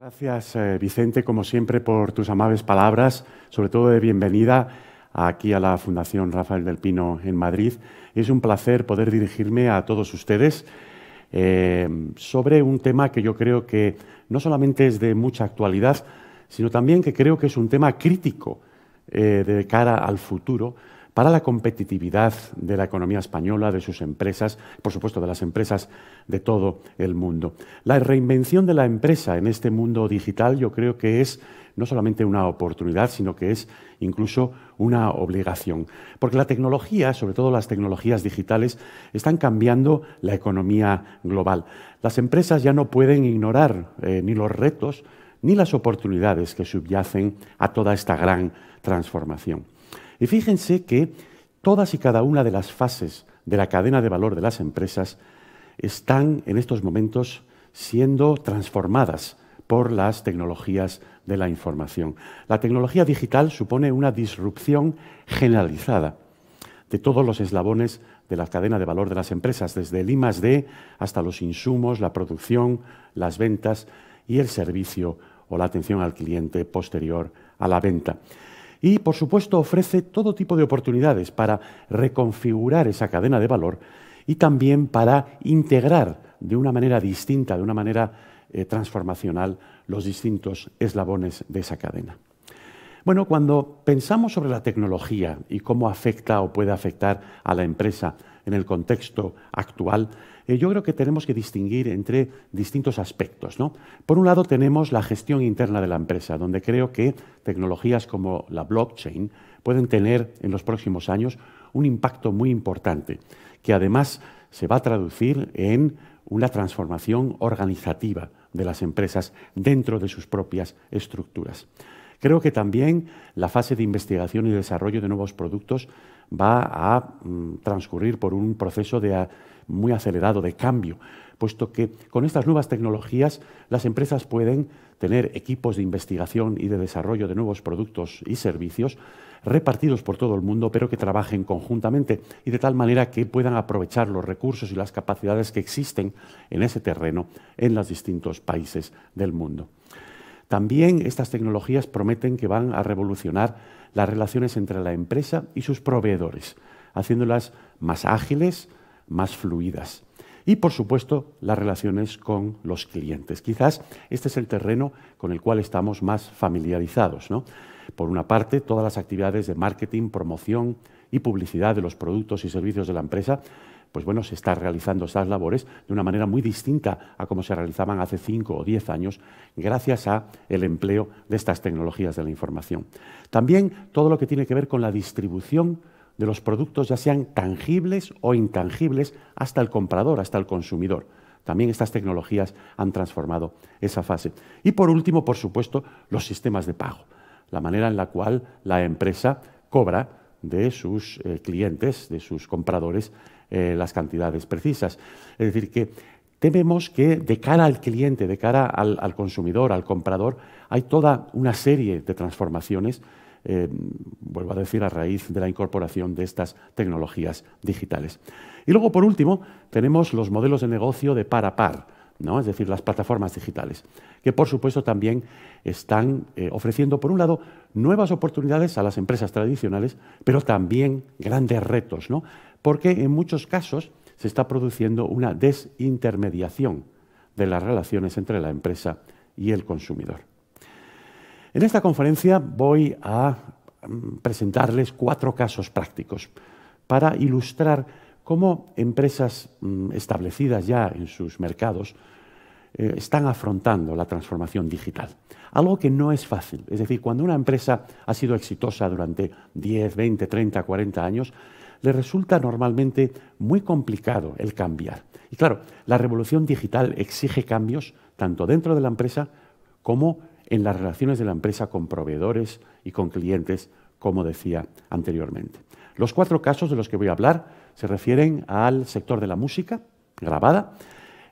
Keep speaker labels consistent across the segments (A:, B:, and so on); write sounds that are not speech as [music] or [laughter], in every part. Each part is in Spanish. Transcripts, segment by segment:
A: Gracias, eh, Vicente, como siempre, por tus amables palabras, sobre todo de bienvenida aquí a la Fundación Rafael del Pino en Madrid. Es un placer poder dirigirme a todos ustedes eh, sobre un tema que yo creo que no solamente es de mucha actualidad, sino también que creo que es un tema crítico eh, de cara al futuro para la competitividad de la economía española, de sus empresas, por supuesto de las empresas de todo el mundo. La reinvención de la empresa en este mundo digital yo creo que es no solamente una oportunidad, sino que es incluso una obligación. Porque la tecnología, sobre todo las tecnologías digitales, están cambiando la economía global. Las empresas ya no pueden ignorar eh, ni los retos, ni las oportunidades que subyacen a toda esta gran transformación. Y fíjense que todas y cada una de las fases de la cadena de valor de las empresas están en estos momentos siendo transformadas por las tecnologías de la información. La tecnología digital supone una disrupción generalizada de todos los eslabones de la cadena de valor de las empresas, desde el I+D hasta los insumos, la producción, las ventas y el servicio o la atención al cliente posterior a la venta. Y, por supuesto, ofrece todo tipo de oportunidades para reconfigurar esa cadena de valor y también para integrar de una manera distinta, de una manera eh, transformacional, los distintos eslabones de esa cadena. Bueno, cuando pensamos sobre la tecnología y cómo afecta o puede afectar a la empresa, en el contexto actual, eh, yo creo que tenemos que distinguir entre distintos aspectos. Por un lado tenemos la gestión interna de la empresa, donde creo que tecnologías como la blockchain pueden tener en los próximos años un impacto muy importante, que además se va a traducir en una transformación organizativa de las empresas dentro de sus propias estructuras. Creo que también la fase de investigación y desarrollo de nuevos productos va a mm, transcurrir por un proceso muy acelerado de cambio, puesto que con estas nuevas tecnologías las empresas pueden tener equipos de investigación y de desarrollo de nuevos productos y servicios repartidos por todo el mundo, pero que trabajen conjuntamente y de tal manera que puedan aprovechar los recursos y las capacidades que existen en ese terreno en los distintos países del mundo. También estas tecnologías prometen que van a revolucionar las relaciones entre la empresa y sus proveedores, haciéndolas más ágiles, más fluidas. Y, por supuesto, las relaciones con los clientes. Quizás este es el terreno con el cual estamos más familiarizados. Por una parte, todas las actividades de marketing, promoción y publicidad de los productos y servicios de la empresa pues bueno, se están realizando esas labores de una manera muy distinta a como se realizaban hace cinco o diez años, gracias a el empleo de estas tecnologías de la información. También todo lo que tiene que ver con la distribución de los productos, ya sean tangibles o intangibles, hasta el comprador, hasta el consumidor. También estas tecnologías han transformado esa fase. Y por último, por supuesto, los sistemas de pago, la manera en la cual la empresa cobra de sus eh, clientes, de sus compradores, eh, las cantidades precisas. Es decir, que tememos que de cara al cliente, de cara al, consumidor, al comprador, hay toda una serie de transformaciones, eh, vuelvo a decir, a raíz de la incorporación de estas tecnologías digitales. Y luego, por último, tenemos los modelos de negocio de par a par. ¿no? es decir, las plataformas digitales, que por supuesto también están eh, ofreciendo, por un lado, nuevas oportunidades a las empresas tradicionales, pero también grandes retos, ¿no? porque en muchos casos se está produciendo una desintermediación de las relaciones entre la empresa y el consumidor. En esta conferencia voy a mm, presentarles cuatro casos prácticos para ilustrar cómo empresas mm, establecidas ya en sus mercados eh, están afrontando la transformación digital. Algo que no es fácil. Es decir, cuando una empresa ha sido exitosa durante 10, 20, 30, 40 años, le resulta normalmente muy complicado el cambiar. Y claro, la revolución digital exige cambios tanto dentro de la empresa como en las relaciones de la empresa con proveedores y con clientes, como decía anteriormente. Los cuatro casos de los que voy a hablar se refieren al sector de la música grabada,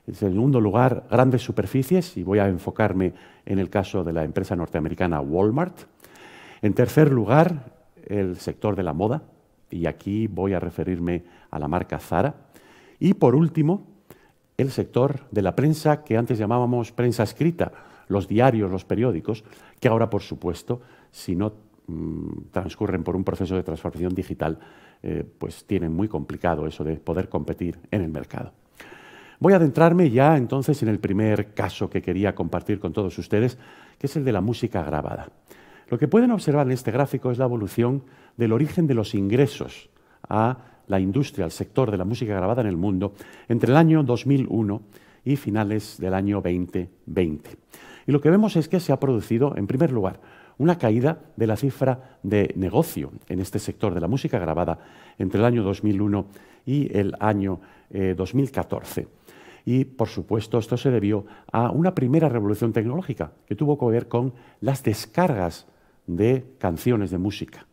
A: en segundo lugar, grandes superficies, y voy a enfocarme en el caso de la empresa norteamericana Walmart. En tercer lugar, el sector de la moda, y aquí voy a referirme a la marca Zara. Y por último, el sector de la prensa que antes llamábamos prensa escrita, los diarios, los periódicos, que ahora, por supuesto, si no mm, transcurren por un proceso de transformación digital, eh, pues tienen muy complicado eso de poder competir en el mercado. Voy a adentrarme ya entonces en el primer caso que quería compartir con todos ustedes, que es el de la música grabada. Lo que pueden observar en este gráfico es la evolución del origen de los ingresos a la industria, al sector de la música grabada en el mundo, entre el año 2001 y finales del año 2020. Y lo que vemos es que se ha producido, en primer lugar, una caída de la cifra de negocio en este sector de la música grabada entre el año 2001 y el año 2014. Eh, y, por supuesto, esto se debió a una primera revolución tecnológica que tuvo que ver con las descargas de canciones de música.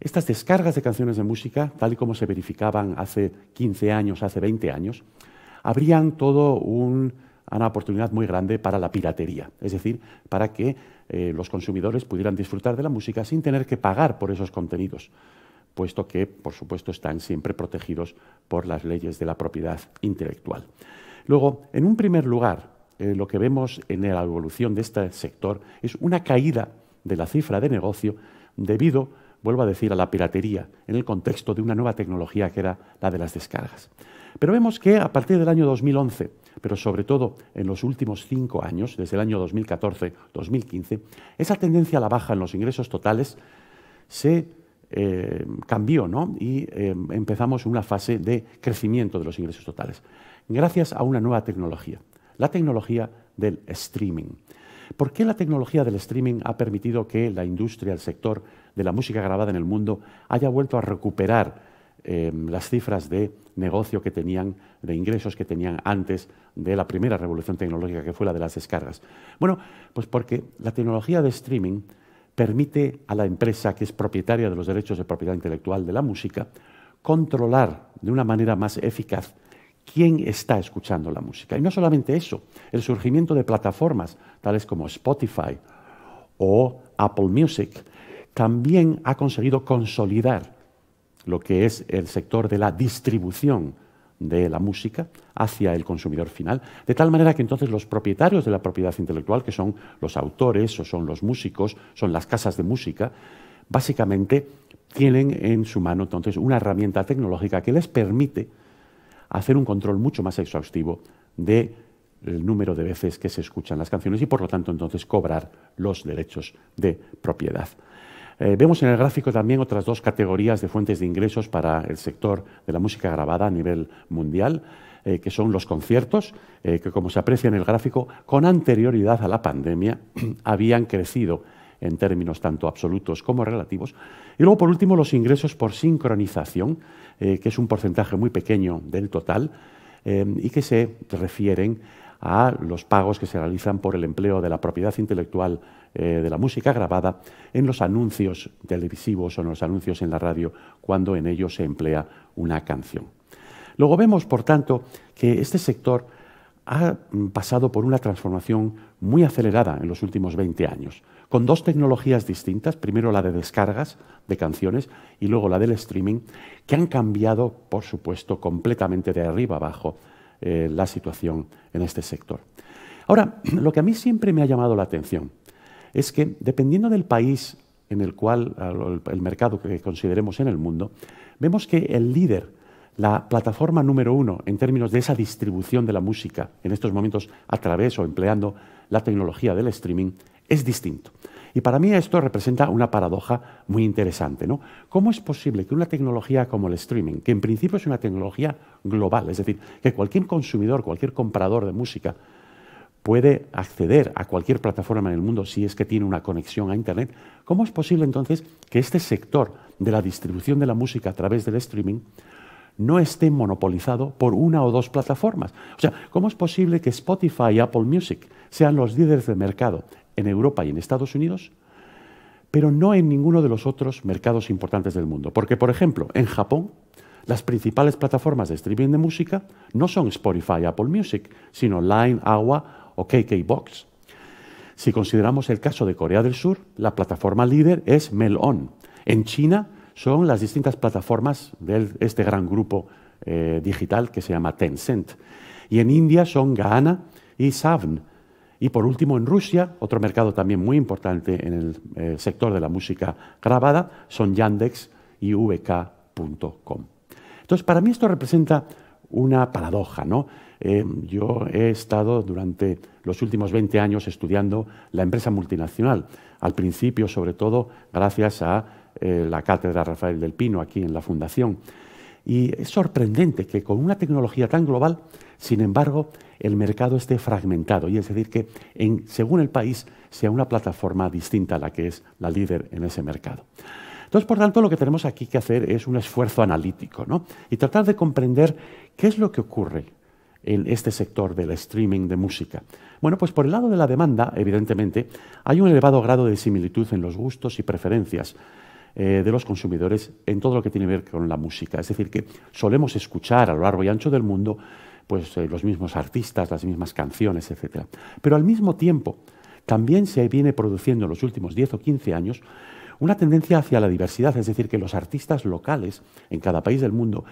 A: Estas descargas de canciones de música, tal y como se verificaban hace 15 años, hace 20 años, abrían todo una oportunidad muy grande para la piratería, es decir, para que eh, los consumidores pudieran disfrutar de la música sin tener que pagar por esos contenidos, puesto que, por supuesto, están siempre protegidos por las leyes de la propiedad intelectual. Luego, en un primer lugar, eh, lo que vemos en la evolución de este sector es una caída de la cifra de negocio debido, vuelvo a decir, a la piratería en el contexto de una nueva tecnología que era la de las descargas. Pero vemos que a partir del año 2011, pero sobre todo en los últimos cinco años, desde el año 2014-2015, esa tendencia a la baja en los ingresos totales se eh, cambió ¿no? y eh, empezamos una fase de crecimiento de los ingresos totales, gracias a una nueva tecnología, la tecnología del streaming. ¿Por qué la tecnología del streaming ha permitido que la industria, el sector de la música grabada en el mundo haya vuelto a recuperar eh, las cifras de negocio que tenían, de ingresos que tenían antes de la primera revolución tecnológica, que fue la de las descargas? Bueno, pues porque la tecnología de streaming permite a la empresa que es propietaria de los derechos de propiedad intelectual de la música controlar de una manera más eficaz quién está escuchando la música. Y no solamente eso, el surgimiento de plataformas tales como Spotify o Apple Music también ha conseguido consolidar lo que es el sector de la distribución de la música hacia el consumidor final, de tal manera que entonces los propietarios de la propiedad intelectual, que son los autores o son los músicos, son las casas de música, básicamente tienen en su mano entonces una herramienta tecnológica que les permite hacer un control mucho más exhaustivo del eh, el número de veces que se escuchan las canciones y por lo tanto entonces cobrar los derechos de propiedad. Eh, vemos en el gráfico también otras dos categorías de fuentes de ingresos para el sector de la música grabada a nivel mundial, eh, que son los conciertos, que como se aprecia en el gráfico, con anterioridad a la pandemia [clears throat] habían crecido en términos tanto absolutos como relativos. Y luego, por último, los ingresos por sincronización, eh, que es un porcentaje muy pequeño del total eh, y que se refieren a los pagos que se realizan por el empleo de la propiedad intelectual eh, de la música grabada en los anuncios televisivos o en los anuncios en la radio cuando en ellos se emplea una canción. Luego vemos, por tanto, que este sector ha mm, pasado por una transformación muy acelerada en los últimos 20 años, con dos tecnologías distintas, primero la de descargas de canciones y luego la del streaming, que han cambiado, por supuesto, completamente de arriba abajo eh, la situación en este sector. Ahora, [clears throat] lo que a mí siempre me ha llamado la atención es que, dependiendo del país en el cual, el mercado que consideremos en el mundo, vemos que el líder la plataforma número uno en términos de esa distribución de la música en estos momentos a través o empleando la tecnología del streaming es distinto. Y para mí esto representa una paradoja muy interesante. ¿no? ¿Cómo es posible que una tecnología como el streaming, que en principio es una tecnología global, es decir, que cualquier consumidor, cualquier comprador de música, puede acceder a cualquier plataforma en el mundo si es que tiene una conexión a Internet, ¿cómo es posible entonces que este sector de la distribución de la música a través del streaming no esté monopolizado por una o dos plataformas. O sea, ¿cómo es posible que Spotify y Apple Music sean los líderes de mercado en Europa y en Estados Unidos, pero no en ninguno de los otros mercados importantes del mundo? Porque, por ejemplo, en Japón, las principales plataformas de streaming de música no son Spotify y Apple Music, sino Line, AWA o KKBox. Si consideramos el caso de Corea del Sur, la plataforma líder es MelOn. En China, son las distintas plataformas de este gran grupo eh, digital que se llama Tencent. Y en India son Gaana y Savn. Y por último, en Rusia, otro mercado también muy importante en el eh, sector de la música grabada, son Yandex y vk.com. Entonces, para mí esto representa una paradoja. Eh, yo he estado durante los últimos 20 años estudiando la empresa multinacional, al principio sobre todo gracias a eh, la Cátedra Rafael del Pino aquí en la Fundación. Y es sorprendente que con una tecnología tan global, sin embargo, el mercado esté fragmentado, y es decir, que según el país sea una plataforma distinta a la que es la líder en ese mercado. Entonces, por tanto, lo que tenemos aquí que hacer es un esfuerzo analítico y tratar de comprender qué es lo que ocurre en este sector del streaming de música. Bueno, pues por el lado de la demanda, evidentemente, hay un elevado grado de similitud en los gustos y preferencias eh, de los consumidores en todo lo que tiene que ver con la música. Es decir, que solemos escuchar a lo largo y ancho del mundo pues, eh, los mismos artistas, las mismas canciones, etc. Pero al mismo tiempo, también se viene produciendo en los últimos 10 o 15 años una tendencia hacia la diversidad, es decir, que los artistas locales en cada país del mundo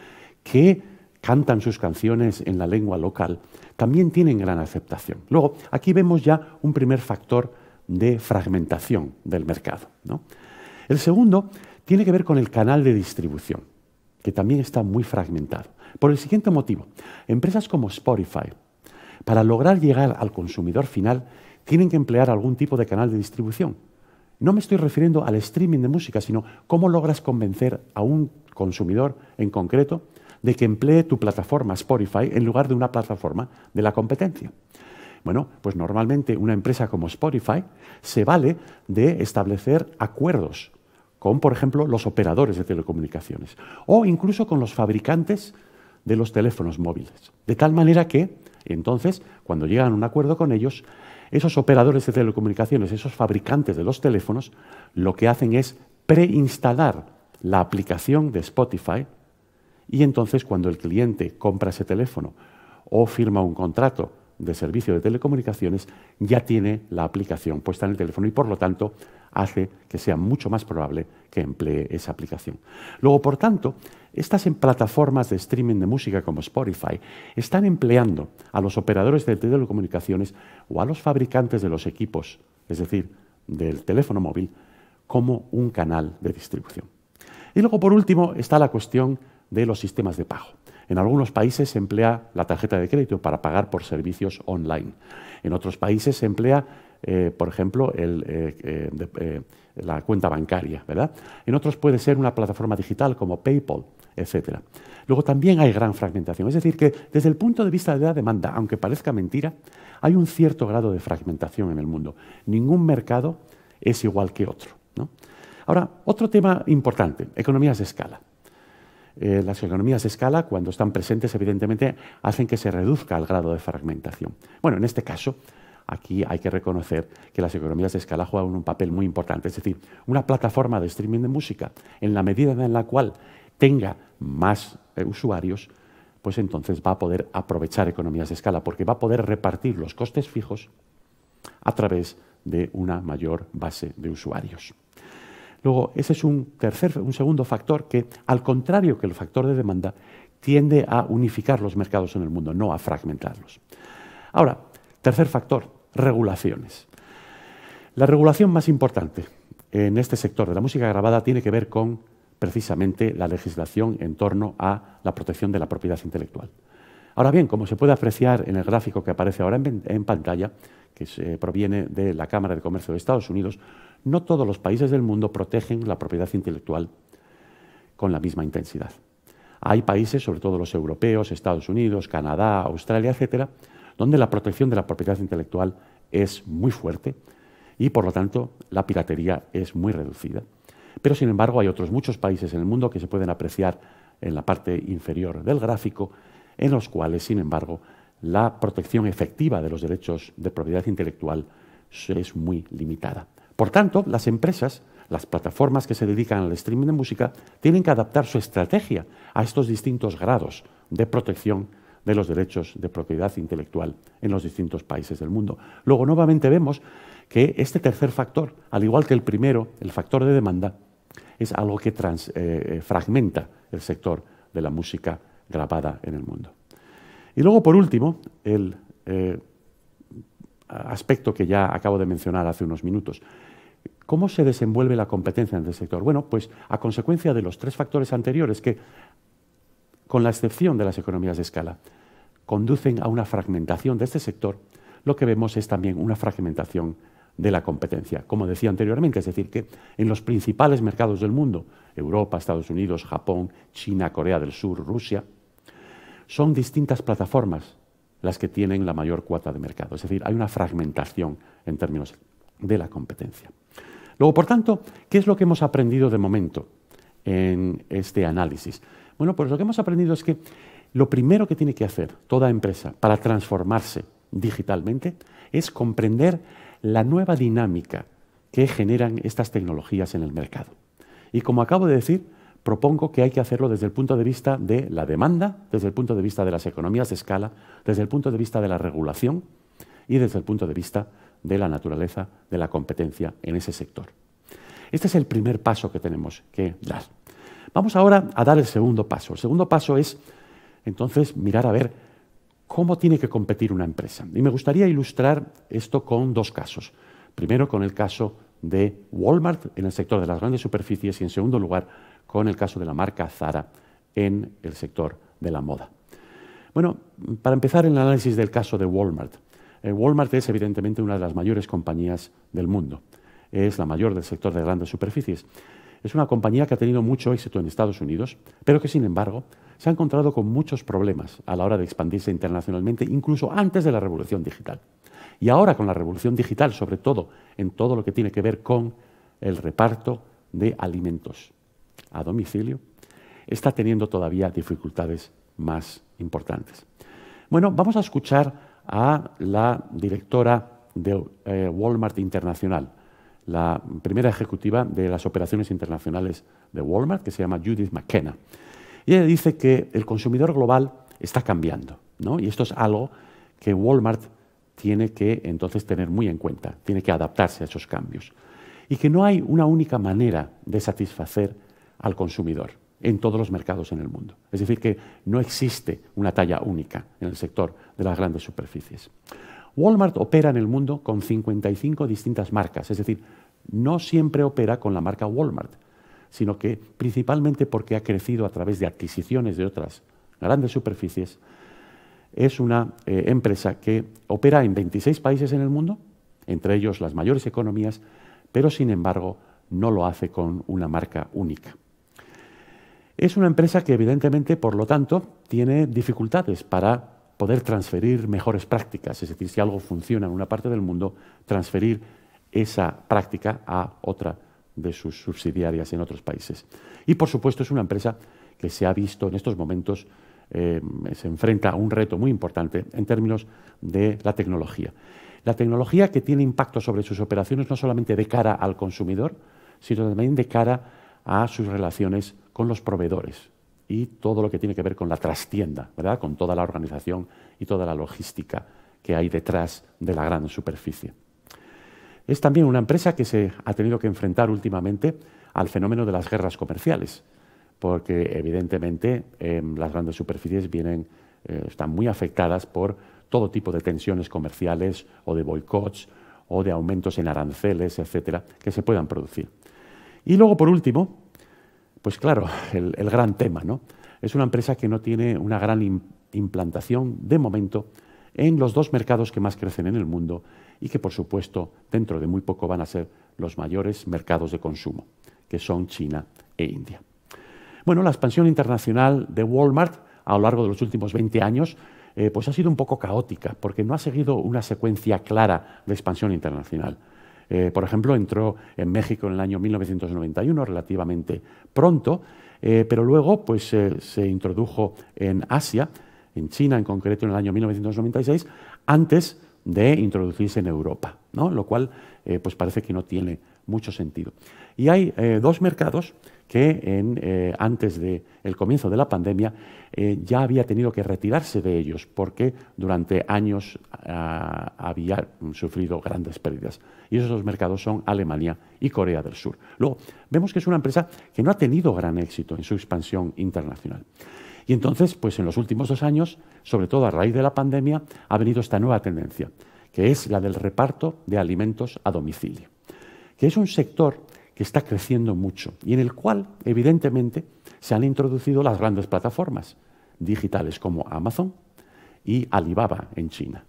A: que cantan sus canciones en la lengua local también tienen gran aceptación. Luego, aquí vemos ya un primer factor de fragmentación del mercado. ¿no? El segundo tiene que ver con el canal de distribución, que también está muy fragmentado. Por el siguiente motivo, empresas como Spotify, para lograr llegar al consumidor final, tienen que emplear algún tipo de canal de distribución. No me estoy refiriendo al streaming de música, sino cómo logras convencer a un consumidor en concreto de que emplee tu plataforma Spotify en lugar de una plataforma de la competencia. Bueno, pues normalmente una empresa como Spotify se vale de establecer acuerdos con, por ejemplo, los operadores de telecomunicaciones o incluso con los fabricantes de los teléfonos móviles. De tal manera que, entonces, cuando llegan a un acuerdo con ellos, esos operadores de telecomunicaciones, esos fabricantes de los teléfonos, lo que hacen es preinstalar la aplicación de Spotify y entonces cuando el cliente compra ese teléfono o firma un contrato de servicio de telecomunicaciones, ya tiene la aplicación puesta en el teléfono y por lo tanto hace que sea mucho más probable que emplee esa aplicación. Luego, por tanto, estas em, plataformas de streaming de música como Spotify están empleando a los operadores de telecomunicaciones o a los fabricantes de los equipos, es decir, del teléfono móvil, como un canal de distribución. Y luego, por último, está la cuestión de los sistemas de pago. En algunos países se emplea la tarjeta de crédito para pagar por servicios online. En otros países se emplea eh, por ejemplo, el, eh, eh, la cuenta bancaria. ¿verdad? En otros puede ser una plataforma digital como PayPal, etc. Luego también hay gran fragmentación. Es decir, que desde el punto de vista de la demanda, aunque parezca mentira, hay un cierto grado de fragmentación en el mundo. Ningún mercado es igual que otro. Ahora, otro tema importante, economías de escala. las economías de escala, cuando están presentes, evidentemente, hacen que se reduzca el grado de fragmentación. Bueno, en este caso, aquí hay que reconocer que las economías de escala juegan un papel muy importante. Es decir, una plataforma de streaming de música, en la medida en la cual tenga más eh, usuarios, pues entonces va a poder aprovechar economías de escala, porque va a poder repartir los costes fijos a través de una mayor base de usuarios. Luego, ese es un, tercer, segundo factor que, al contrario que el factor de demanda, tiende a unificar los mercados en el mundo, no a fragmentarlos. Ahora, tercer factor, regulaciones. La regulación más importante en este sector de la música grabada tiene que ver con precisamente la legislación en torno a la protección de la propiedad intelectual. Ahora bien, como se puede apreciar en el gráfico que aparece ahora en, pantalla, que se eh, proviene de la Cámara de Comercio de Estados Unidos, no todos los países del mundo protegen la propiedad intelectual con la misma intensidad. Hay países, sobre todo los europeos, Estados Unidos, Canadá, Australia, etcétera, donde la protección de la propiedad intelectual es muy fuerte y por lo tanto la piratería es muy reducida. Pero sin embargo hay otros muchos países en el mundo que se pueden apreciar en la parte inferior del gráfico, en los cuales sin embargo la protección efectiva de los derechos de propiedad intelectual es muy limitada. Por tanto, las empresas, las plataformas que se dedican al streaming de música, tienen que adaptar su estrategia a estos distintos grados de protección de los derechos de propiedad intelectual en los distintos países del mundo. Luego, nuevamente vemos que este tercer factor, al igual que el primero, el factor de demanda, es algo que eh, eh, fragmenta el sector de la música grabada en el mundo. Y luego, por último, el eh, aspecto que ya acabo de mencionar hace unos minutos. ¿Cómo se desenvuelve la competencia en el este sector? Bueno, pues a consecuencia de los tres factores anteriores que, con la excepción de las economías de escala, conducen a una fragmentación de este sector, lo que vemos es también una fragmentación de la competencia, como decía anteriormente, es decir, que en los principales mercados del mundo, Europa, Estados Unidos, Japón, China, Corea del Sur, Rusia, son distintas plataformas las que tienen la mayor cuota de mercado, es decir, hay una fragmentación en términos de la competencia. Luego, por tanto, ¿qué es lo que hemos aprendido de momento en este análisis? Bueno, pues lo que hemos aprendido es que lo primero que tiene que hacer toda empresa para transformarse digitalmente es comprender la nueva dinámica que generan estas tecnologías en el mercado. Y como acabo de decir, propongo que hay que hacerlo desde el punto de vista de la demanda, desde el punto de vista de las economías de escala, desde el punto de vista de la regulación y desde el punto de vista de la naturaleza de la competencia en ese sector. Este es el primer paso que tenemos que dar. Vamos ahora a dar el segundo paso. El segundo paso es entonces, mirar a ver cómo tiene que competir una empresa. Y me gustaría ilustrar esto con dos casos. Primero, con el caso de Walmart en el sector de las grandes superficies y, en segundo lugar, con el caso de la marca Zara en el sector de la moda. Bueno, para empezar el análisis del caso de Walmart. Eh, Walmart es evidentemente una de las mayores compañías del mundo. Es la mayor del sector de grandes superficies. Es una compañía que ha tenido mucho éxito en Estados Unidos, pero que sin embargo se ha encontrado con muchos problemas a la hora de expandirse internacionalmente, incluso antes de la revolución digital. Y ahora con la revolución digital, sobre todo en todo lo que tiene que ver con el reparto de alimentos a domicilio, está teniendo todavía dificultades más importantes. Bueno, vamos a escuchar a la directora de eh, Walmart Internacional, la primera ejecutiva de las operaciones internacionales de Walmart, que se llama Judith McKenna. Y ella dice que el consumidor global está cambiando, y esto es algo que Walmart tiene que entonces tener muy en cuenta, tiene que adaptarse a esos cambios. Y que no hay una única manera de satisfacer al consumidor en todos los mercados en el mundo. Es decir, que no existe una talla única en el sector de las grandes superficies. Walmart opera en el mundo con 55 distintas marcas, es decir, no siempre opera con la marca Walmart, sino que principalmente porque ha crecido a través de adquisiciones de otras grandes superficies, es una eh, empresa que opera en 26 países en el mundo, entre ellos las mayores economías, pero sin embargo no lo hace con una marca única. Es una empresa que evidentemente, por lo tanto, tiene dificultades para poder transferir mejores prácticas, es decir, si algo funciona en una parte del mundo, transferir esa práctica a otra de sus subsidiarias en otros países. Y por supuesto es una empresa que se ha visto en estos momentos, eh, se enfrenta a un reto muy importante en términos de la tecnología. La tecnología que tiene impacto sobre sus operaciones no solamente de cara al consumidor, sino también de cara a sus relaciones con los proveedores y todo lo que tiene que ver con la trastienda, ¿verdad? con toda la organización y toda la logística que hay detrás de la gran superficie. Es también una empresa que se ha tenido que enfrentar últimamente al fenómeno de las guerras comerciales, porque evidentemente em, las grandes superficies vienen, eh, están muy afectadas por todo tipo de tensiones comerciales o de boicots o de aumentos en aranceles, etcétera, que se puedan producir. Y luego, por último, pues claro, [laughs] el, el gran tema, ¿no? Es una empresa que no tiene una gran implantación de momento en los dos mercados que más crecen en el mundo, y que por supuesto dentro de muy poco van a ser los mayores mercados de consumo, que son China e India. Bueno, la expansión internacional de Walmart a lo largo de los últimos 20 años eh, pues ha sido un poco caótica, porque no ha seguido una secuencia clara de expansión internacional. Eh, por ejemplo, entró en México en el año 1991, relativamente pronto, eh, pero luego pues, se introdujo en Asia, en China en concreto, en el año 1996. Antes de introducirse en Europa, ¿no? lo cual eh, pues parece que no tiene mucho sentido. Y hay eh, dos mercados que en, eh, antes del el comienzo de la pandemia ya había tenido que retirarse de ellos porque durante años ah, había sufrido grandes pérdidas. Y esos dos mercados son Alemania y Corea del Sur. Luego, vemos que es una empresa que no ha tenido gran éxito en su expansión internacional. Y entonces, pues en los últimos dos años, sobre todo a raíz de la pandemia, ha venido esta nueva tendencia, que es la del reparto de alimentos a domicilio, que es un sector que está creciendo mucho y en el cual, evidentemente, se han introducido las grandes plataformas digitales como Amazon y Alibaba en China.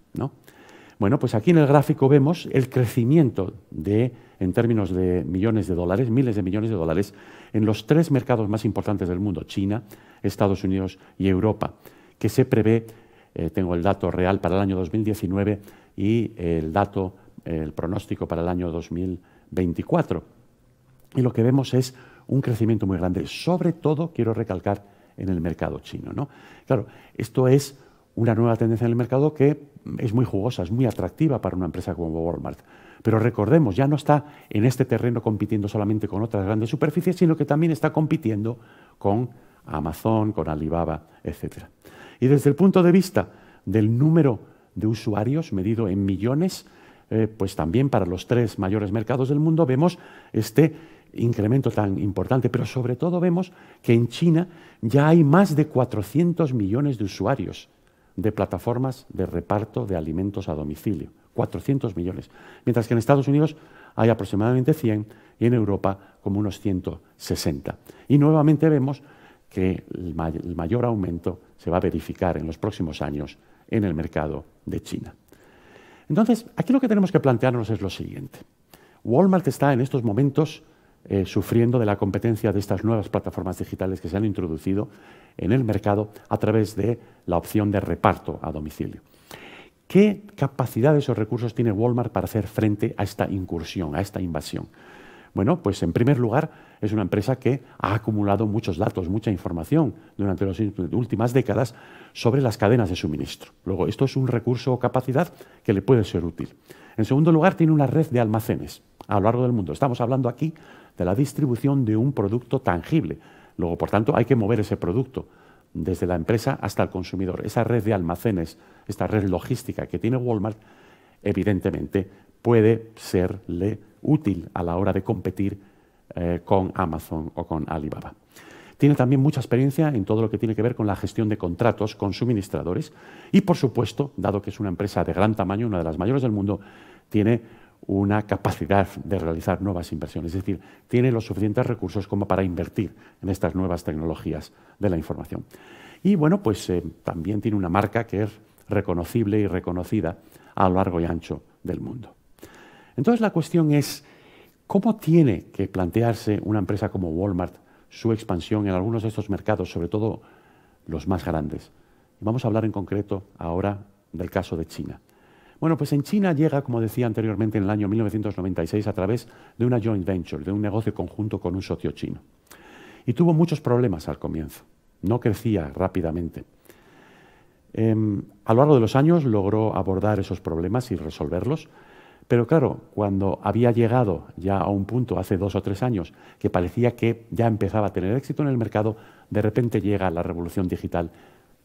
A: Bueno, pues aquí en el gráfico vemos el crecimiento de en términos de millones de dólares, miles de millones de dólares, en los tres mercados más importantes del mundo, China, Estados Unidos y Europa, que se prevé, eh, tengo el dato real para el año 2019 y el dato, eh, el pronóstico para el año 2024. Y lo que vemos es un crecimiento muy grande, sobre todo, quiero recalcar, en el mercado chino. Claro, esto es una nueva tendencia en el mercado que es muy jugosa, es muy atractiva para una empresa como Walmart. Pero recordemos, ya no está en este terreno compitiendo solamente con otras grandes superficies, sino que también está compitiendo con Amazon, con Alibaba, etc. Y desde el punto de vista del número de usuarios medido en millones, eh, pues también para los tres mayores mercados del mundo vemos este incremento tan importante, pero sobre todo vemos que en China ya hay más de 400 millones de usuarios de plataformas de reparto de alimentos a domicilio. 400 millones. Mientras que en Estados Unidos hay aproximadamente 100 y en Europa como unos 160. Y nuevamente vemos que el, mayor aumento se va a verificar en los próximos años en el mercado de China. Entonces, aquí lo que tenemos que plantearnos es lo siguiente. Walmart está en estos momentos eh, sufriendo de la competencia de estas nuevas plataformas digitales que se han introducido en el mercado a través de la opción de reparto a domicilio. ¿Qué capacidades o recursos tiene Walmart para hacer frente a esta incursión, a esta invasión? Bueno, pues en primer lugar es una empresa que ha acumulado muchos datos, mucha información durante las últimas décadas sobre las cadenas de suministro. Luego, esto es un recurso o capacidad que le puede ser útil. En segundo lugar, tiene una red de almacenes a lo largo del mundo. Estamos hablando aquí de la distribución de un producto tangible. Luego, por tanto, hay que mover ese producto desde la empresa hasta el consumidor. Esa red de almacenes, esta red logística que tiene Walmart, evidentemente puede serle útil a la hora de competir eh, con Amazon o con Alibaba. Tiene también mucha experiencia en todo lo que tiene que ver con la gestión de contratos con suministradores y, por supuesto, dado que es una empresa de gran tamaño, una de las mayores del mundo, tiene una capacidad de realizar nuevas inversiones, es decir, tiene los suficientes recursos como para invertir en estas nuevas tecnologías de la información. Y bueno, pues eh, también tiene una marca que es reconocible y reconocida a lo largo y ancho del mundo. Entonces la cuestión es, ¿cómo tiene que plantearse una empresa como Walmart su expansión en algunos de estos mercados, sobre todo los más grandes? Vamos a hablar en concreto ahora del caso de China. Bueno, pues en China llega, como decía anteriormente, en el año 1996 a través de una joint venture, de un negocio conjunto con un socio chino. Y tuvo muchos problemas al comienzo. No crecía rápidamente. Em, a lo largo de los años logró abordar esos problemas y resolverlos, pero claro, cuando había llegado ya a un punto hace dos o tres años que parecía que ya empezaba a tener éxito en el mercado, de repente llega la revolución digital,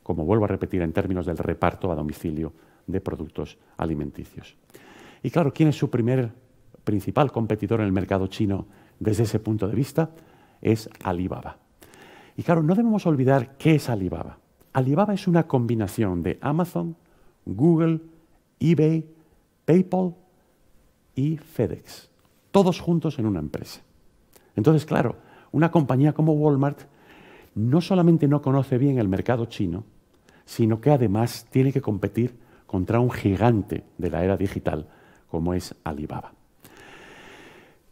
A: como vuelvo a repetir en términos del reparto a domicilio de productos alimenticios. Y claro, ¿quién es su primer principal competidor en el mercado chino desde ese punto de vista? Es Alibaba. Y claro, no debemos olvidar qué es Alibaba. Alibaba es una combinación de Amazon, Google, eBay, PayPal y FedEx, todos juntos en una empresa. Entonces, claro, una compañía como Walmart no solamente no conoce bien el mercado chino, sino que además tiene que competir contra un gigante de la era digital como es Alibaba.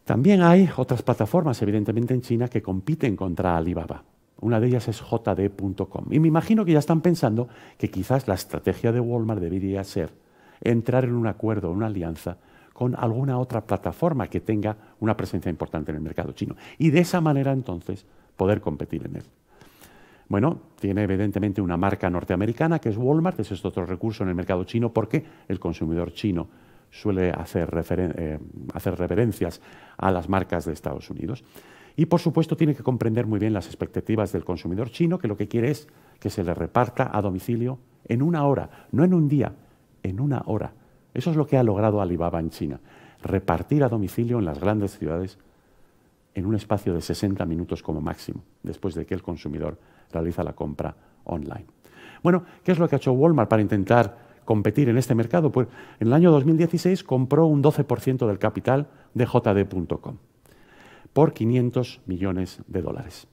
A: También hay otras plataformas, evidentemente en China, que compiten contra Alibaba. Una de ellas es jd.com. Y me imagino que ya están pensando que quizás la estrategia de Walmart debería ser entrar en un acuerdo, una alianza con alguna otra plataforma que tenga una presencia importante en el mercado chino. Y de esa manera entonces poder competir en él. Bueno, tiene evidentemente una marca norteamericana que es Walmart, es otro recurso en el mercado chino porque el consumidor chino suele eh, hacer, reverencias a las marcas de Estados Unidos. Y por supuesto tiene que comprender muy bien las expectativas del consumidor chino, que lo que quiere es que se le reparta a domicilio en una hora, no en un día, en una hora. Eso es lo que ha logrado Alibaba en China, repartir a domicilio en las grandes ciudades en un espacio de 60 minutos como máximo, después de que el consumidor realiza la compra online. Bueno, ¿qué es lo que ha hecho Walmart para intentar competir en este mercado? Pues en el año 2016 compró un 12% del capital de JD.com por 500 millones de dólares.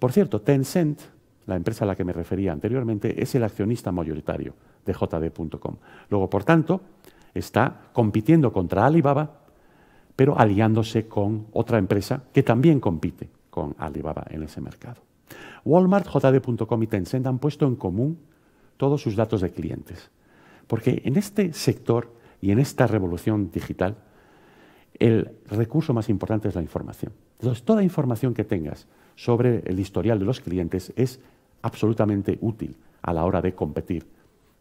A: Por cierto, Tencent, la empresa a la que me refería anteriormente, es el accionista mayoritario de JD.com. Luego, por tanto, está compitiendo contra Alibaba pero aliándose con otra empresa que también compite con Alibaba en ese mercado. Walmart, JD.com y Tencent han puesto en común todos sus datos de clientes, porque en este sector y en esta revolución digital, el recurso más importante es la información. Entonces, toda información que tengas sobre el historial de los clientes es absolutamente útil a la hora de competir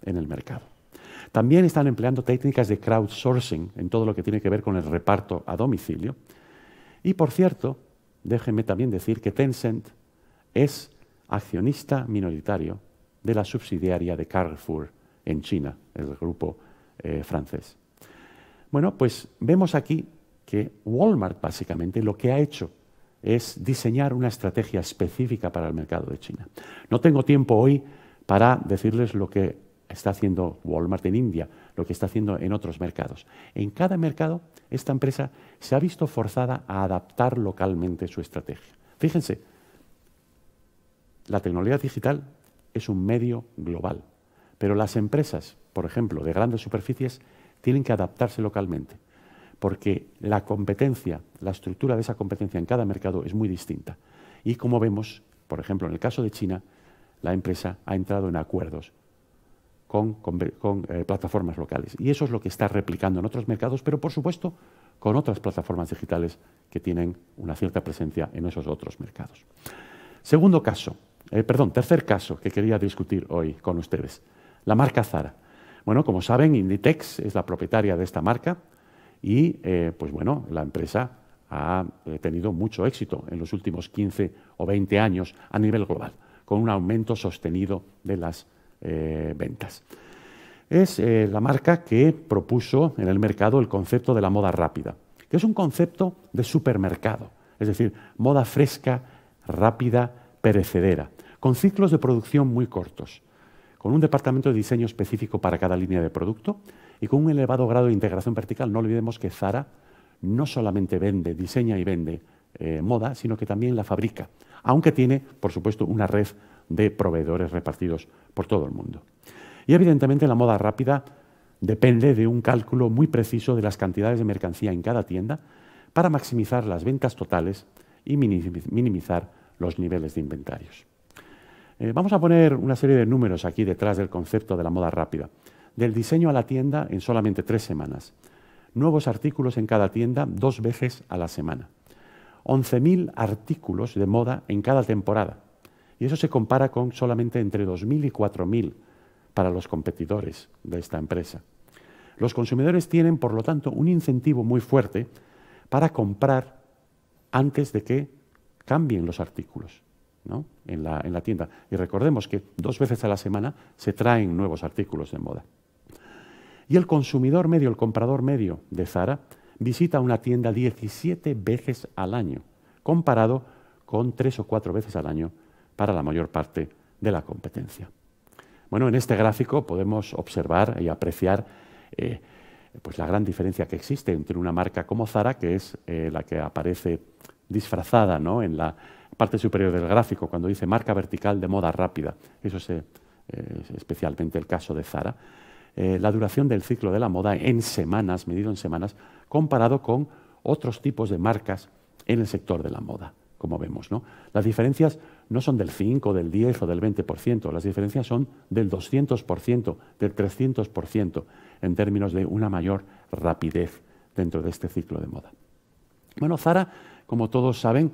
A: en el mercado. También están empleando técnicas de crowdsourcing en todo lo que tiene que ver con el reparto a domicilio. Y por cierto, déjenme también decir que Tencent es accionista minoritario de la subsidiaria de Carrefour en China, el grupo eh, francés. Bueno, pues vemos aquí que Walmart básicamente lo que ha hecho es diseñar una estrategia específica para el mercado de China. No tengo tiempo hoy para decirles lo que está haciendo Walmart en India, lo que está haciendo en otros mercados. En cada mercado, esta empresa se ha visto forzada a adaptar localmente su estrategia. Fíjense, la tecnología digital es un medio global, pero las empresas, por ejemplo, de grandes superficies, tienen que adaptarse localmente, porque la competencia, la estructura de esa competencia en cada mercado es muy distinta. Y como vemos, por ejemplo, en el caso de China, la empresa ha entrado en acuerdos con, eh, plataformas locales. Y eso es lo que está replicando en otros mercados, pero por supuesto con otras plataformas digitales que tienen una cierta presencia en esos otros mercados. Segundo caso, eh, perdón, tercer caso que quería discutir hoy con ustedes, la marca Zara. Bueno, como saben, Inditex es la propietaria de esta marca y, eh, pues bueno, la empresa ha tenido mucho éxito en los últimos 15 o 20 años a nivel global, con un aumento sostenido de las eh, ventas. Es eh, la marca que propuso en el mercado el concepto de la moda rápida, que es un concepto de supermercado, es decir, moda fresca, rápida, perecedera, con ciclos de producción muy cortos, con un departamento de diseño específico para cada línea de producto y con un elevado grado de integración vertical. No olvidemos que Zara no solamente vende, diseña y vende eh, moda, sino que también la fabrica, aunque tiene, por supuesto, una red de proveedores repartidos por todo el mundo. Y evidentemente la moda rápida depende de un cálculo muy preciso de las cantidades de mercancía en cada tienda para maximizar las ventas totales y minimizar los niveles de inventarios. Eh, vamos a poner una serie de números aquí detrás del concepto de la moda rápida. Del diseño a la tienda en solamente tres semanas. Nuevos artículos en cada tienda dos veces a la semana. 11.000 artículos de moda en cada temporada. Y eso se compara con solamente entre 2.000 y 4.000 para los competidores de esta empresa. Los consumidores tienen, por lo tanto, un incentivo muy fuerte para comprar antes de que cambien los artículos en, la, en la tienda. Y recordemos que dos veces a la semana se traen nuevos artículos de moda. Y el consumidor medio, el comprador medio de Zara, visita una tienda 17 veces al año, comparado con tres o cuatro veces al año para la mayor parte de la competencia. Bueno, en este gráfico podemos observar y apreciar eh, pues la gran diferencia que existe entre una marca como Zara, que es eh, la que aparece disfrazada en la parte superior del gráfico, cuando dice marca vertical de moda rápida. Eso es, eh, especialmente el caso de Zara. la duración del ciclo de la moda en semanas, medido en semanas, comparado con otros tipos de marcas en el sector de la moda, como vemos. Las diferencias no son del 5, del 10 o del 20%, las diferencias son del 200%, del 300%, en términos de una mayor rapidez dentro de este ciclo de moda. Bueno, Zara, como todos saben,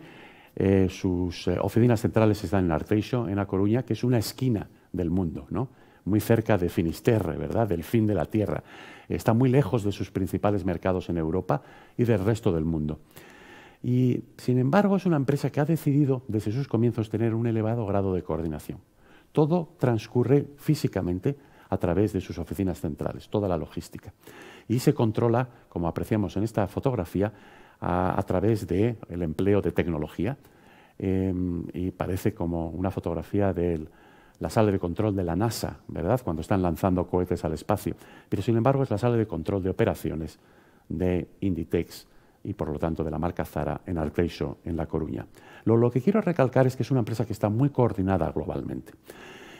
A: eh, sus eh, oficinas centrales están en Arteixo, en La Coruña, que es una esquina del mundo, ¿no? muy cerca de Finisterre, ¿verdad? del fin de la Tierra. Está muy lejos de sus principales mercados en Europa y del resto del mundo. Y, sin embargo, es una empresa que ha decidido desde sus comienzos tener un elevado grado de coordinación. Todo transcurre físicamente a través de sus oficinas centrales, toda la logística. Y se controla, como apreciamos en esta fotografía, a, través del empleo de tecnología. Em, y parece como una fotografía de la sala de control de la NASA, ¿verdad? Cuando están lanzando cohetes al espacio. Pero sin embargo es la sala de control de operaciones de Inditex y por lo tanto de la marca Zara en Alcreixo, en La Coruña. Lo, que quiero recalcar es que es una empresa que está muy coordinada globalmente.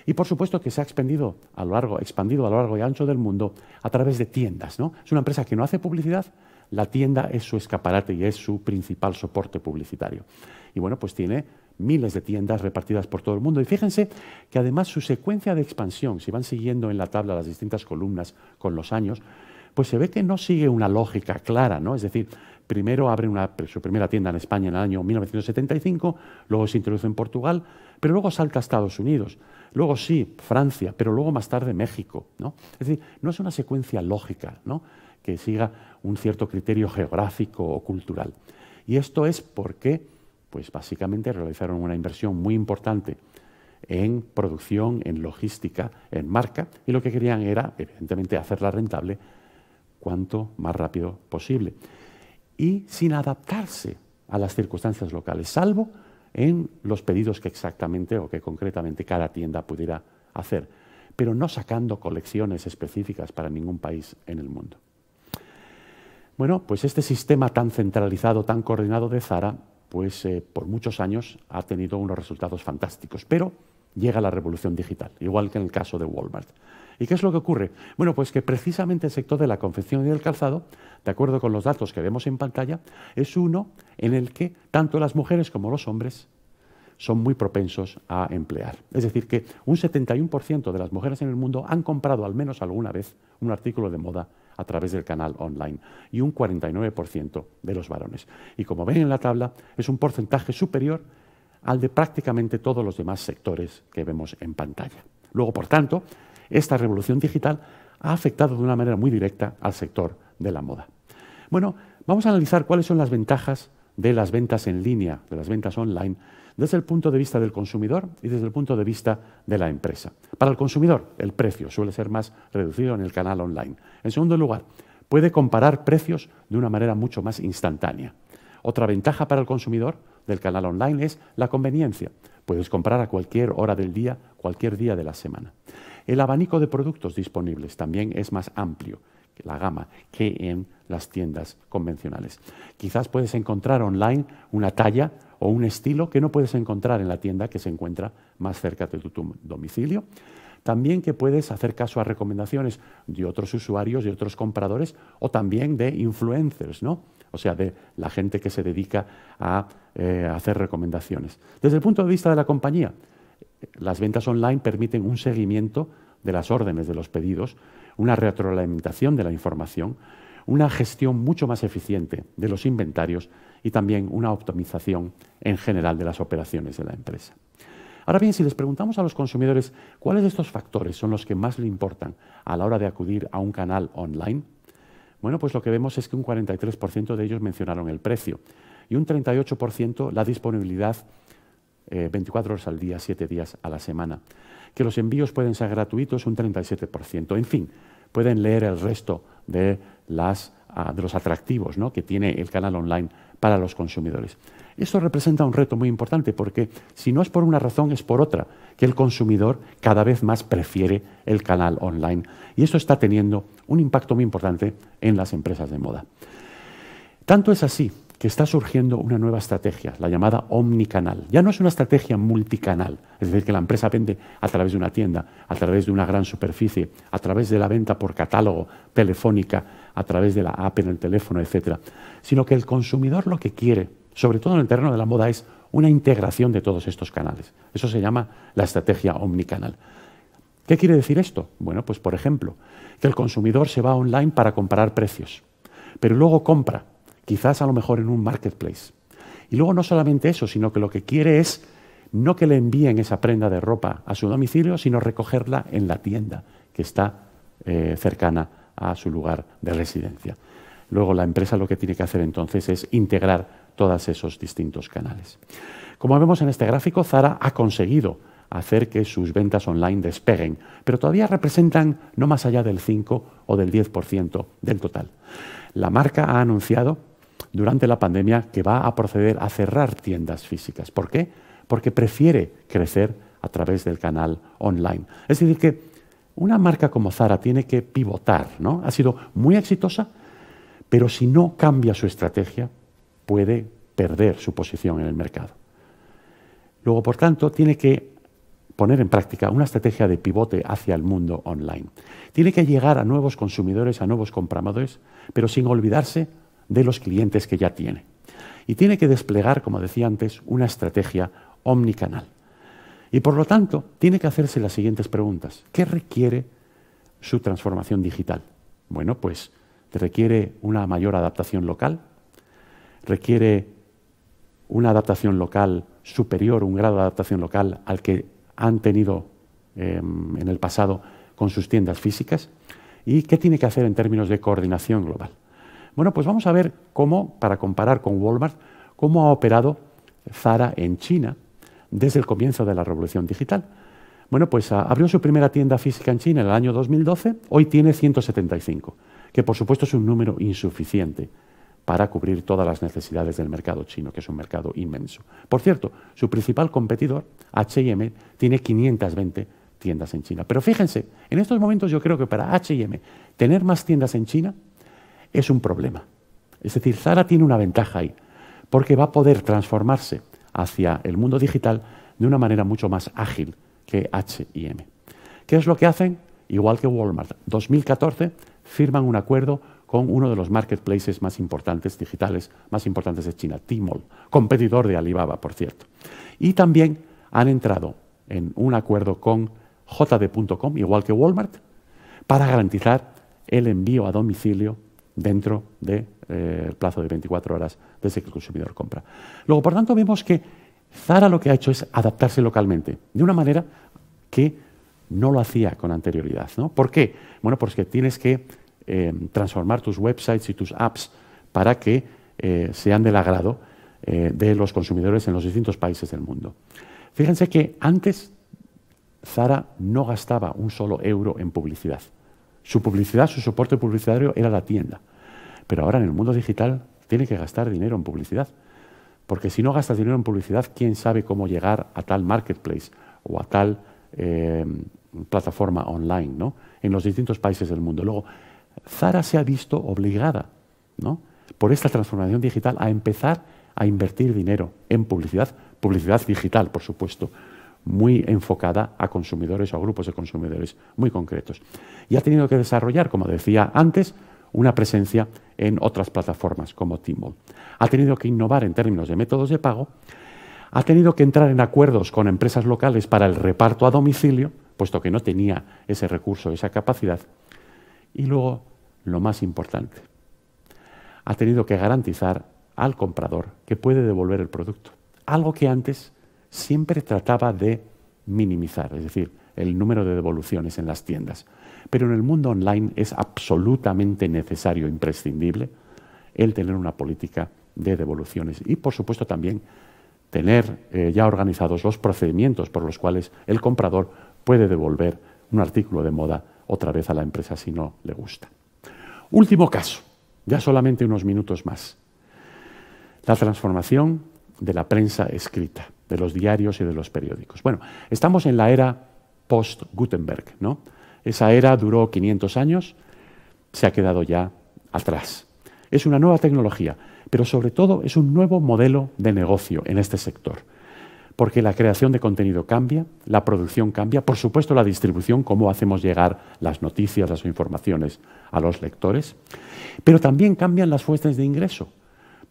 A: Y por supuesto que se ha expandido a lo largo, expandido a lo largo y ancho del mundo a través de tiendas. ¿no? Es una empresa que no hace publicidad, la tienda es su escaparate y es su principal soporte publicitario. Y bueno, pues tiene miles de tiendas repartidas por todo el mundo. Y fíjense que además su secuencia de expansión, si van siguiendo en la tabla las distintas columnas con los años, pues se ve que no sigue una lógica clara, ¿no? Es decir, primero abre su primera tienda en España en el año 1975, luego se introduce en Portugal, pero luego salta a Estados Unidos, luego sí, Francia, pero luego más tarde México, ¿no? Es decir, no es una secuencia lógica, ¿no? Que siga un cierto criterio geográfico o cultural. Y esto es porque, pues básicamente realizaron una inversión muy importante en producción, en logística, en marca, y lo que querían era, evidentemente, hacerla rentable cuanto más rápido posible y sin adaptarse a las circunstancias locales, salvo en los pedidos que exactamente o que concretamente cada tienda pudiera hacer, pero no sacando colecciones específicas para ningún país en el mundo. Bueno, pues este sistema tan centralizado, tan coordinado de Zara, pues eh, por muchos años ha tenido unos resultados fantásticos, pero llega la revolución digital, igual que en el caso de Walmart. ¿Y qué es lo que ocurre? Bueno, pues que precisamente el sector de la confección y del calzado, de acuerdo con los datos que vemos en pantalla, es uno en el que tanto las mujeres como los hombres son muy propensos a emplear. Es decir, que un 71% de las mujeres en el mundo han comprado al menos alguna vez un artículo de moda a través del canal online y un 49% de los varones. Y como ven en la tabla, es un porcentaje superior al de prácticamente todos los demás sectores que vemos en pantalla. Luego, por tanto, esta revolución digital ha afectado de una manera muy directa al sector de la moda. Bueno, vamos a analizar cuáles son las ventajas de las ventas en línea, de las ventas online, desde el punto de vista del consumidor y desde el punto de vista de la empresa. Para el consumidor, el precio suele ser más reducido en el canal online. En segundo lugar, puede comparar precios de una manera mucho más instantánea. Otra ventaja para el consumidor del canal online es la conveniencia. Puedes comprar a cualquier hora del día, cualquier día de la semana. El abanico de productos disponibles también es más amplio, la gama, que en las tiendas convencionales. Quizás puedes encontrar online una talla o un estilo que no puedes encontrar en la tienda que se encuentra más cerca de tu domicilio. También que puedes hacer caso a recomendaciones de otros usuarios, de otros compradores o también de influencers, ¿no? o sea, de la gente que se dedica a eh, hacer recomendaciones. Desde el punto de vista de la compañía, las ventas online permiten un seguimiento de las órdenes, de los pedidos, una retroalimentación de la información, una gestión mucho más eficiente de los inventarios y también una optimización en general de las operaciones de la empresa. Ahora bien, si les preguntamos a los consumidores cuáles de estos factores son los que más le importan a la hora de acudir a un canal online, bueno, pues lo que vemos es que un 43% de ellos mencionaron el precio y un 38% la disponibilidad 24 eh, horas al día, 7 días a la semana. Que los envíos pueden ser gratuitos un 37%. En fin, pueden leer el resto de, las, ah, de los atractivos que tiene el canal online para los consumidores. Esto representa un reto muy importante porque si no es por una razón es por otra, que el consumidor cada vez más prefiere el canal online. Y esto está teniendo un impacto muy importante en las empresas de moda. Tanto es así que está surgiendo una nueva estrategia, la llamada omnicanal. Ya no es una estrategia multicanal, es decir, que la empresa vende a través de una tienda, a través de una gran superficie, a través de la venta por catálogo, telefónica, a través de la app en el teléfono, etc. Sino que el consumidor lo que quiere, sobre todo en el terreno de la moda, es una integración de todos estos canales. Eso se llama la estrategia omnicanal. ¿Qué quiere decir esto? Bueno, pues por ejemplo, que el consumidor se va online para comparar precios, pero luego compra quizás a lo mejor en un marketplace. Y luego no solamente eso, sino que lo que quiere es no que le envíen esa prenda de ropa a su domicilio, sino recogerla en la tienda que está eh, cercana a su lugar de residencia. Luego la empresa lo que tiene que hacer entonces es integrar todos esos distintos canales. Como vemos en este gráfico, Zara ha conseguido hacer que sus ventas online despeguen, pero todavía representan no más allá del 5 o del 10% del total. La marca ha anunciado durante la pandemia que va a proceder a cerrar tiendas físicas. ¿Por qué? Porque prefiere crecer a través del canal online. Es decir, que una marca como Zara tiene que pivotar, ¿no? Ha sido muy exitosa, pero si no cambia su estrategia, puede perder su posición en el mercado. Luego, por tanto, tiene que poner en práctica una estrategia de pivote hacia el mundo online. Tiene que llegar a nuevos consumidores, a nuevos compradores, pero sin olvidarse de los clientes que ya tiene. Y tiene que desplegar, como decía antes, una estrategia omnicanal. Y por lo tanto, tiene que hacerse las siguientes preguntas. ¿Qué requiere su transformación digital? Bueno, pues requiere una mayor adaptación local, requiere una adaptación local superior, un grado de adaptación local al que han tenido em, en el pasado con sus tiendas físicas, y qué tiene que hacer en términos de coordinación global. Bueno, pues vamos a ver cómo, para comparar con Walmart, cómo ha operado Zara en China desde el comienzo de la revolución digital. Bueno, pues ah, abrió su primera tienda física en China en el año 2012, hoy tiene 175, que por supuesto es un número insuficiente para cubrir todas las necesidades del mercado chino, que es un mercado inmenso. Por cierto, su principal competidor, HM, tiene 520 tiendas en China. Pero fíjense, en estos momentos yo creo que para HM tener más tiendas en China es un problema. Es decir, Zara tiene una ventaja ahí, porque va a poder transformarse hacia el mundo digital de una manera mucho más ágil que HM. ¿Qué es lo que hacen? Igual que Walmart. 2014 firman un acuerdo con uno de los marketplaces más importantes digitales, más importantes de China, Tmall, competidor de Alibaba, por cierto. Y también han entrado en un acuerdo con jd.com, igual que Walmart, para garantizar el envío a domicilio dentro del eh, plazo de 24 horas desde que el consumidor compra. Luego, por tanto, vemos que Zara lo que ha hecho es adaptarse localmente, de una manera que no lo hacía con anterioridad. ¿Por qué? Bueno, porque tienes que eh, transformar tus websites y tus apps para que eh, sean del agrado de los consumidores en los distintos países del mundo. Fíjense que antes Zara no gastaba un solo euro en publicidad. Su publicidad, su soporte publicitario era la tienda. Pero ahora en el mundo digital tiene que gastar dinero en publicidad. Porque si no gastas dinero en publicidad, ¿quién sabe cómo llegar a tal marketplace o a tal eh, plataforma online ¿no? en los distintos países del mundo? Luego, Zara se ha visto obligada ¿no? por esta transformación digital a empezar a invertir dinero en publicidad, publicidad digital, por supuesto, muy enfocada a consumidores o a grupos de consumidores muy concretos. Y ha tenido que desarrollar, como decía antes, una presencia en otras plataformas como Timbo. Ha tenido que innovar en términos de métodos de pago, ha tenido que entrar en acuerdos con empresas locales para el reparto a domicilio, puesto que no tenía ese recurso, esa capacidad. Y luego, lo más importante, ha tenido que garantizar al comprador que puede devolver el producto, algo que antes siempre trataba de minimizar, es decir, el número de devoluciones en las tiendas. Pero en el mundo online es absolutamente necesario, imprescindible, el tener una política de devoluciones y, por supuesto, también tener eh, ya organizados los procedimientos por los cuales el comprador puede devolver un artículo de moda otra vez a la empresa si no le gusta. Último caso, ya solamente unos minutos más. La transformación de la prensa escrita de los diarios y de los periódicos. Bueno, estamos en la era post-Gutenberg, ¿no? Esa era duró 500 años, se ha quedado ya atrás. Es una nueva tecnología, pero sobre todo es un nuevo modelo de negocio en este sector, porque la creación de contenido cambia, la producción cambia, por supuesto la distribución, cómo hacemos llegar las noticias, las informaciones a los lectores, pero también cambian las fuentes de ingreso,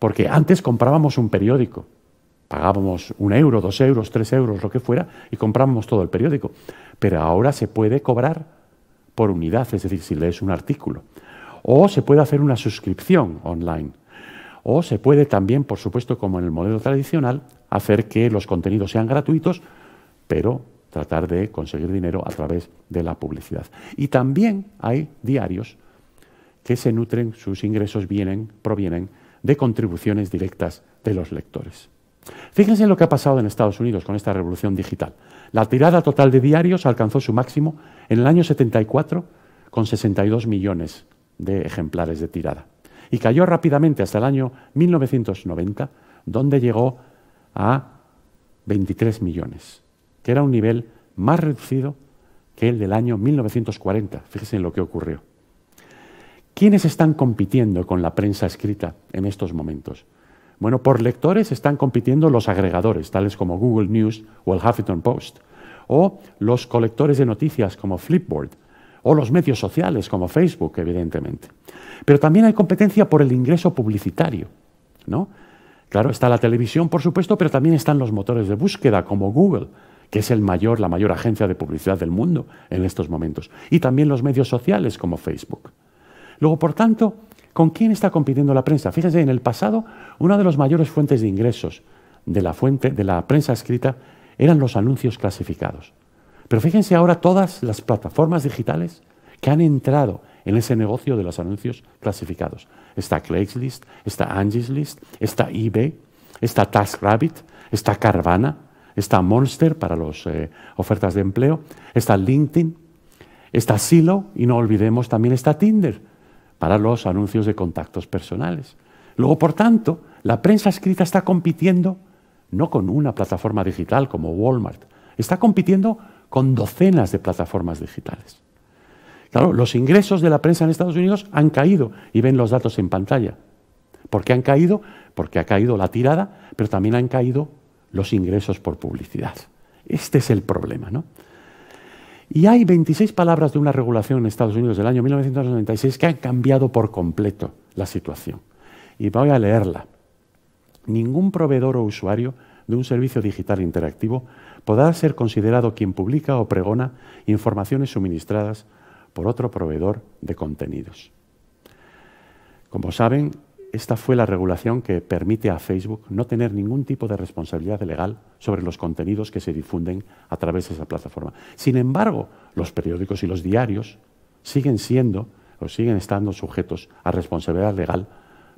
A: porque antes comprábamos un periódico, Pagábamos un euro, dos euros, tres euros, lo que fuera, y comprábamos todo el periódico. Pero ahora se puede cobrar por unidad, es decir, si lees un artículo. O se puede hacer una suscripción online. O se puede también, por supuesto, como en el modelo tradicional, hacer que los contenidos sean gratuitos, pero tratar de conseguir dinero a través de la publicidad. Y también hay diarios que se nutren, sus ingresos vienen, provienen de contribuciones directas de los lectores. Fíjense lo que ha pasado en Estados Unidos con esta revolución digital. La tirada total de diarios alcanzó su máximo en el año 74 con 62 millones de ejemplares de tirada y cayó rápidamente hasta el año 1990, donde llegó a 23 millones, que era un nivel más reducido que el del año 1940. Fíjense en lo que ocurrió. ¿Quiénes están compitiendo con la prensa escrita en estos momentos? Bueno, por lectores están compitiendo los agregadores, tales como Google News o el Huffington Post, o los colectores de noticias como Flipboard, o los medios sociales como Facebook, evidentemente. Pero también hay competencia por el ingreso publicitario, ¿no? Claro, está la televisión, por supuesto, pero también están los motores de búsqueda como Google, que es el la mayor agencia de publicidad del mundo en estos momentos, y también los medios sociales como Facebook. Luego, por tanto, ¿Con quién está compitiendo la prensa? Fíjense, en el pasado, una de las mayores fuentes de ingresos de la, fuente, de la prensa escrita eran los anuncios clasificados. Pero fíjense ahora todas las plataformas digitales que han entrado en ese negocio de los anuncios clasificados. Está Craigslist, está Angie's List, está eBay, está TaskRabbit, está Carvana, está Monster para las eh, ofertas de empleo, está LinkedIn, está Silo y no olvidemos también está Tinder para los anuncios de contactos personales. Luego, por tanto, la prensa escrita está compitiendo no con una plataforma digital como Walmart, está compitiendo con docenas de plataformas digitales. Claro, los ingresos de la prensa en Estados Unidos han caído y ven los datos en pantalla. ¿Por qué han caído? Porque ha caído la tirada, pero también han caído los ingresos por publicidad. Este es el problema, ¿no? Y hay 26 palabras de una regulación en Estados Unidos del año 1996 que han cambiado por completo la situación. Y voy a leerla. Ningún proveedor o usuario de un servicio digital interactivo podrá ser considerado quien publica o pregona informaciones suministradas por otro proveedor de contenidos. Como saben, esta fue la regulación que permite a Facebook no tener ningún tipo de responsabilidad legal sobre los contenidos que se difunden a través de esa plataforma. Sin embargo, los periódicos y los diarios siguen siendo o siguen estando sujetos a responsabilidad legal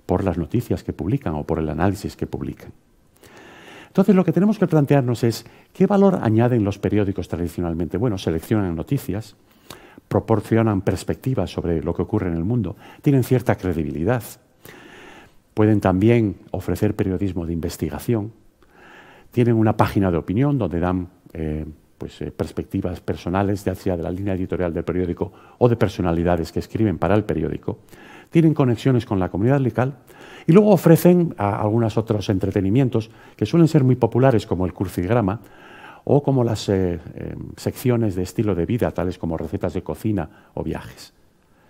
A: por las noticias que publican o por el análisis que publican. Entonces lo que tenemos que plantearnos es qué valor añaden los periódicos tradicionalmente. Bueno, seleccionan noticias, proporcionan perspectivas sobre lo que ocurre en el mundo, tienen cierta credibilidad, Pueden también ofrecer periodismo de investigación. Tienen una página de opinión donde dan eh, pues, eh, perspectivas personales, ya sea de la línea editorial del periódico o de personalidades que escriben para el periódico. Tienen conexiones con la comunidad local y luego ofrecen algunos otros entretenimientos que suelen ser muy populares, como el crucigrama o como las eh, secciones de estilo de vida, tales como recetas de cocina o viajes.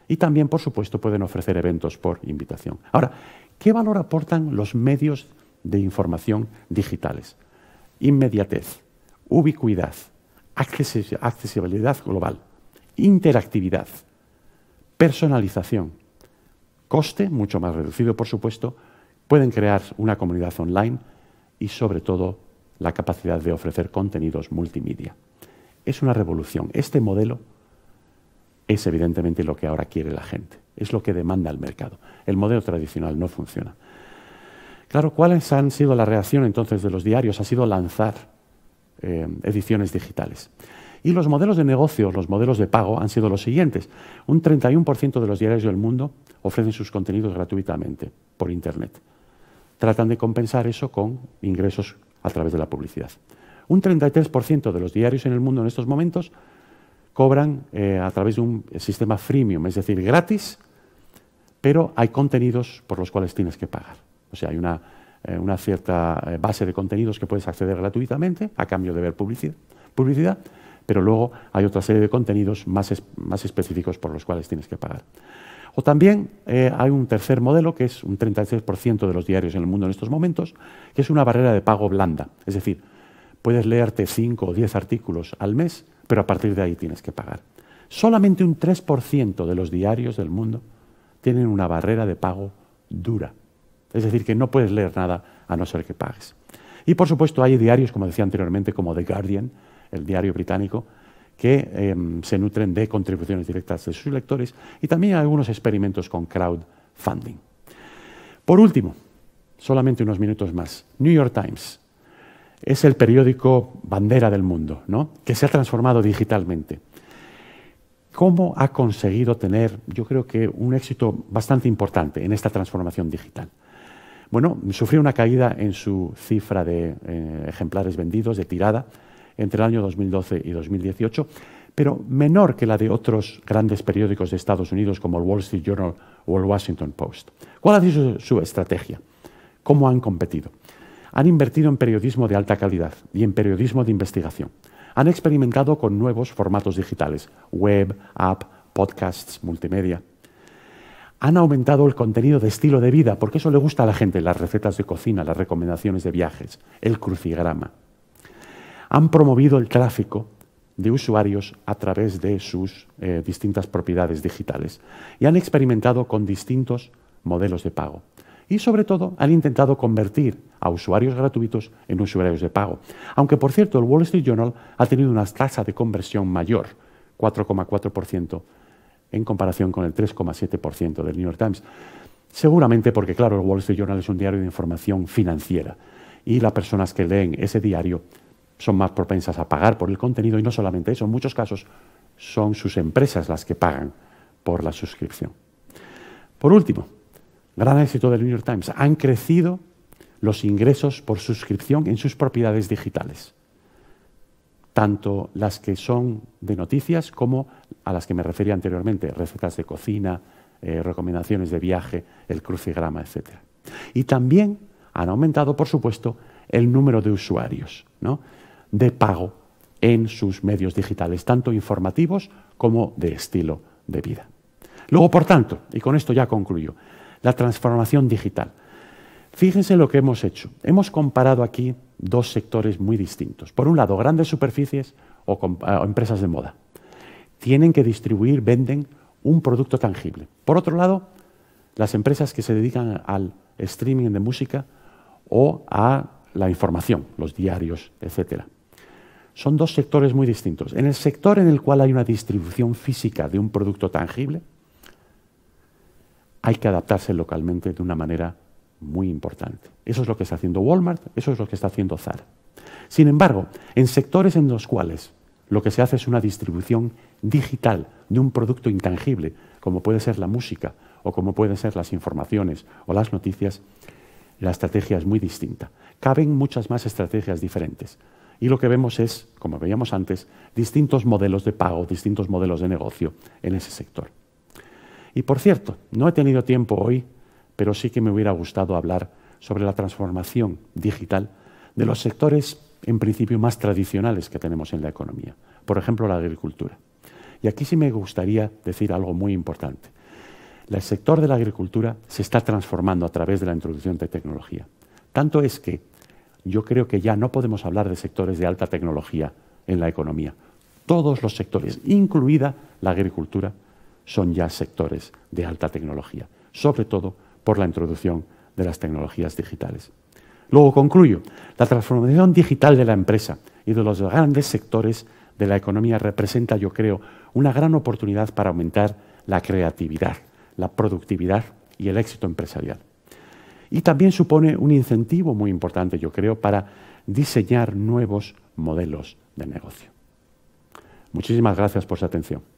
A: Y también, por supuesto, pueden ofrecer eventos por invitación. Ahora, ¿qué valor aportan los medios de información digitales? Inmediatez, ubicuidad, accesibilidad global, interactividad, personalización, coste mucho más reducido, por supuesto, pueden crear una comunidad online y, sobre todo, la capacidad de ofrecer contenidos multimedia. Es una revolución. Este modelo es evidentemente lo que ahora quiere la gente, es lo que demanda el mercado. El modelo tradicional no funciona. Claro, ¿cuáles han sido la reacción entonces de los diarios? Ha sido lanzar eh, ediciones digitales. Y los modelos de negocio, los modelos de pago han sido los siguientes. Un 31% de los diarios del mundo ofrecen sus contenidos gratuitamente por Internet. Tratan de compensar eso con ingresos a través de la publicidad. Un 33% de los diarios en el mundo en estos momentos cobran eh, a través de un sistema freemium, es decir, gratis, pero hay contenidos por los cuales tienes que pagar. O sea, hay una, eh, cierta eh, base de contenidos que puedes acceder gratuitamente a cambio de ver publicidad, publicidad pero luego hay otra serie de contenidos más, más específicos por los cuales tienes que pagar. O también hay un tercer modelo, que es un 36% de los diarios en el mundo en estos momentos, que es una barrera de pago blanda. Es decir, puedes leerte 5 o 10 artículos al mes pero a partir de ahí tienes que pagar. Solamente un 3% de los diarios del mundo tienen una barrera de pago dura. Es decir, que no puedes leer nada a no ser que pagues. Y por supuesto hay diarios, como decía anteriormente, como The Guardian, el diario británico, que em, se nutren de contribuciones directas de sus lectores y también hay algunos experimentos con crowdfunding. Por último, solamente unos minutos más, New York Times, es el periódico bandera del mundo, ¿no? que se ha transformado digitalmente. ¿Cómo ha conseguido tener, yo creo que, un éxito bastante importante en esta transformación digital? Bueno, sufrió una caída en su cifra de eh, ejemplares vendidos, de tirada, entre el año 2012 y 2018, pero menor que la de otros grandes periódicos de Estados Unidos como el Wall Street Journal o el Washington Post. ¿Cuál ha sido su estrategia? ¿Cómo han competido? Han invertido en periodismo de alta calidad y en periodismo de investigación. Han experimentado con nuevos formatos digitales, web, app, podcasts, multimedia. Han aumentado el contenido de estilo de vida, porque eso le gusta a la gente, las recetas de cocina, las recomendaciones de viajes, el crucigrama. Han promovido el tráfico de usuarios a través de sus eh, distintas propiedades digitales y han experimentado con distintos modelos de pago y sobre todo han intentado convertir a usuarios gratuitos en usuarios de pago. Aunque por cierto el Wall Street Journal ha tenido una tasa de conversión mayor, 4,4% en comparación con el 3,7% del New York Times. Seguramente porque, claro, el Wall Street Journal es un diario de información financiera y las personas que leen ese diario son más propensas a pagar por el contenido y no solamente eso, en muchos casos son sus empresas las que pagan por la suscripción. Por último, gran éxito del New York Times, han crecido los ingresos por suscripción en sus propiedades digitales, tanto las que son de noticias como a las que me refería anteriormente, recetas de cocina, eh, recomendaciones de viaje, el crucigrama, etc. Y también han aumentado, por supuesto, el número de usuarios de pago en sus medios digitales, tanto informativos como de estilo de vida. Luego, por tanto, y con esto ya concluyo, la transformación digital. Fíjense lo que hemos hecho. Hemos comparado aquí dos sectores muy distintos. Por un lado, grandes superficies eh, o, empresas de moda. Tienen que distribuir, venden un producto tangible. Por otro lado, las empresas que se dedican al streaming de música o a la información, los diarios, etc. Son dos sectores muy distintos. En el sector en el cual hay una distribución física de un producto tangible, hay que adaptarse localmente de una manera muy importante. Eso es lo que está haciendo Walmart, eso es lo que está haciendo Zara. Sin embargo, en sectores en los cuales lo que se hace es una distribución digital de un producto intangible, como puede ser la música o como pueden ser las informaciones o las noticias, la estrategia es muy distinta. Caben muchas más estrategias diferentes. Y lo que vemos es, como veíamos antes, distintos modelos de pago, distintos modelos de negocio en ese sector. Y por cierto, no he tenido tiempo hoy, pero sí que me hubiera gustado hablar sobre la transformación digital de los sectores en principio más tradicionales que tenemos en la economía, por ejemplo la agricultura. Y aquí sí me gustaría decir algo muy importante. El sector de la agricultura se está transformando a través de la introducción de tecnología. Tanto es que yo creo que ya no podemos hablar de sectores de alta tecnología en la economía. Todos los sectores, incluida la agricultura, son ya sectores de alta tecnología, sobre todo por la introducción de las tecnologías digitales. Luego concluyo, la transformación digital de la empresa y de los grandes sectores de la economía representa, yo creo, una gran oportunidad para aumentar la creatividad, la productividad y el éxito empresarial. Y también supone un incentivo muy importante, yo creo, para diseñar nuevos modelos de negocio. Muchísimas gracias por su atención.